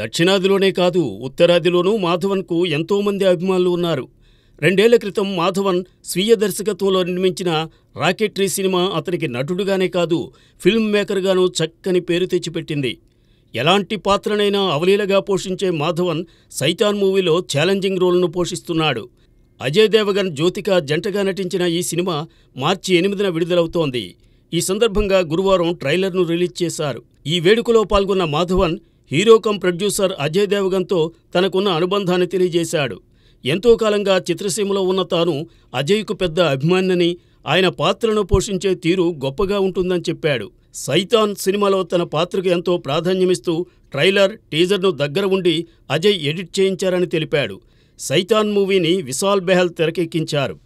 దక్షిణాదిలోనే కాదు ఉత్తరాదిలోనూ మాధవన్కు ఎంతోమంది అభిమానులు ఉన్నారు రెండేళ్ల క్రితం మాధవన్ స్వీయ దర్శకత్వంలో నిర్మించిన రాకెట్రీ సినిమా అతనికి నటుడుగానే కాదు ఫిల్మ్ మేకర్గానూ చక్కని పేరు తెచ్చిపెట్టింది ఎలాంటి పాత్రనైనా అవలీలగా పోషించే మాధవన్ సైతాన్ మూవీలో ఛాలెంజింగ్ రోల్ను పోషిస్తున్నాడు అజయ్ దేవగన్ జ్యోతిక జంటగా నటించిన ఈ సినిమా మార్చి ఎనిమిదిన విడుదలవుతోంది ఈ సందర్భంగా గురువారం ట్రైలర్ను రిలీజ్ చేశారు ఈ వేడుకలో పాల్గొన్న Madhavan hero cum producer Ajay దేవగన్తో తనకున్న అనుబంధాన్ని తెలియజేశాడు ఎంతో కాలంగా చిత్రసీమలో ఉన్న తాను అజయ్కు పెద్ద అభిమానిని ఆయన పాత్రను పోషించే తీరు గొప్పగా ఉంటుందని చెప్పాడు సైతాన్ సినిమాలో తన పాత్రకు ఎంతో ప్రాధాన్యమిస్తూ ట్రైలర్ టీజర్ను దగ్గర ఉండి అజయ్ ఎడిట్ చేయించారని తెలిపాడు సైతాన్ మూవీని విశాల్ బెహల్ తెరకెక్కించారు